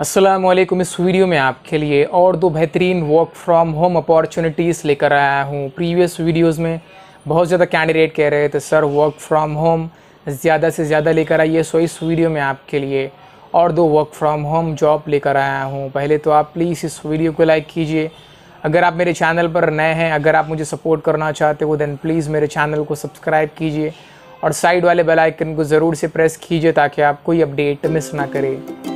अस्सलाम वालेकुम इस वीडियो में आपके लिए और दो बेहतरीन वर्क फ्रॉम होम अपॉर्चुनिटीज़ लेकर आया हूँ प्रीवियस वीडियोस में बहुत ज़्यादा कैंडिडेट कह रहे थे सर वर्क फ्रॉम होम ज़्यादा से ज़्यादा लेकर आइए सो इस वीडियो में आपके लिए और दो वर्क फ्रॉम होम जॉब लेकर आया हूँ पहले तो आप प्लीज़ इस वीडियो को लाइक कीजिए अगर आप मेरे चैनल पर नए हैं अगर आप मुझे सपोर्ट करना चाहते हो दैन प्लीज़ मेरे चैनल को सब्सक्राइब कीजिए और साइड वाले बेल आइकन को ज़रूर से प्रेस कीजिए ताकि आप कोई अपडेट मिस ना करें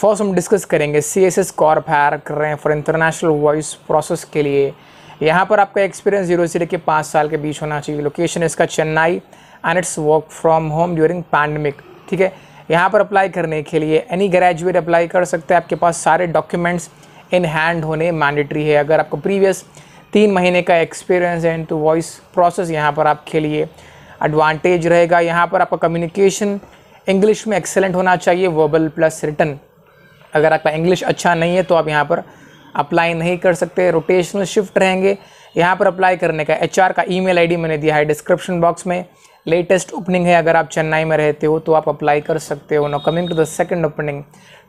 फर्स्ट हम डिस्कस करेंगे C S S Corp hire कर रहे हैं फॉर इंटरनेशनल वॉइस प्रोसेस के लिए यहाँ पर आपका एक्सपीरियंस जीरो से लेकर पाँच साल के बीच होना चाहिए लोकेशन इसका Chennai and it's work from home during pandemic ठीक है यहाँ पर अप्लाई करने के लिए एनी ग्रेजुएट अप्लाई कर सकते हैं आपके पास सारे डॉक्यूमेंट्स इन हैंड होने मैंडेटरी है अगर आपको प्रीवियस तीन महीने का एक्सपीरियंस है इन वॉइस प्रोसेस यहाँ पर आपके लिए एडवांटेज रहेगा यहाँ पर आपका कम्युनिकेशन इंग्लिश में एक्सेलेंट होना चाहिए वर्बल प्लस रिटर्न अगर आपका इंग्लिश अच्छा नहीं है तो आप यहाँ पर अप्लाई नहीं कर सकते रोटेशनल शिफ्ट रहेंगे यहाँ पर अप्लाई करने का एच का ई मेल मैंने दिया है डिस्क्रिप्शन बॉक्स में लेटेस्ट ओपनिंग है अगर आप चेन्नई में रहते हो तो आप अप्लाई कर सकते हो now coming to the second opening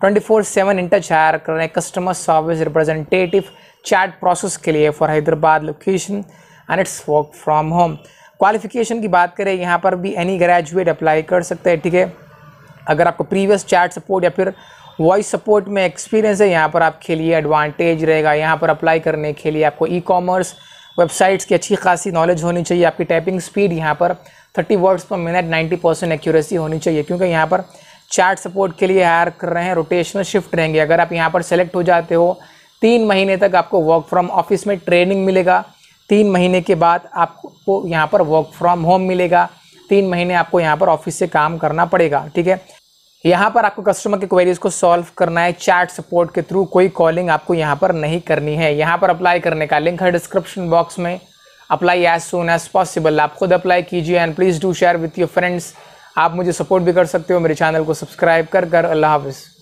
24/7 four seven touch hire कर रहे हैं customer service representative chat process के लिए for Hyderabad location and it's work from home qualification की बात करें यहाँ पर भी एनी ग्रेजुएट अप्लाई कर सकते हैं ठीक है अगर आपको प्रीवियस चैट सपोर्ट या फिर वॉइस सपोर्ट में एक्सपीरियंस है यहाँ पर आपके लिए एडवांटेज रहेगा यहाँ पर अप्लाई करने के लिए आपको ई कॉमर्स वेबसाइट्स की अच्छी खासी नॉलेज होनी चाहिए आपकी टाइपिंग स्पीड यहाँ पर thirty words per minute ninety percent accuracy होनी चाहिए क्योंकि यहाँ पर चार्ट सपोर्ट के लिए हायर कर रहे हैं रोटेशनल शिफ्ट रहेंगे अगर आप यहाँ पर सेलेक्ट हो जाते हो तीन महीने तक आपको वर्क फ्रॉम ऑफिस में ट्रेनिंग मिलेगा तीन महीने के बाद आपको यहाँ पर वर्क फ्रॉम होम मिलेगा तीन महीने आपको यहाँ पर ऑफिस से काम करना पड़ेगा ठीक है यहाँ पर आपको कस्टमर के क्वेरीज को सॉल्व करना है चैट सपोर्ट के थ्रू कोई कॉलिंग आपको यहाँ पर नहीं करनी है यहाँ पर अप्लाई करने का लिंक है डिस्क्रिप्शन बॉक्स में apply as soon as possible आप खुद अप्लाई कीजिए and please do share with your friends आप मुझे सपोर्ट भी कर सकते हो मेरे चैनल को सब्सक्राइब कर कर अल्लाह हाफिज़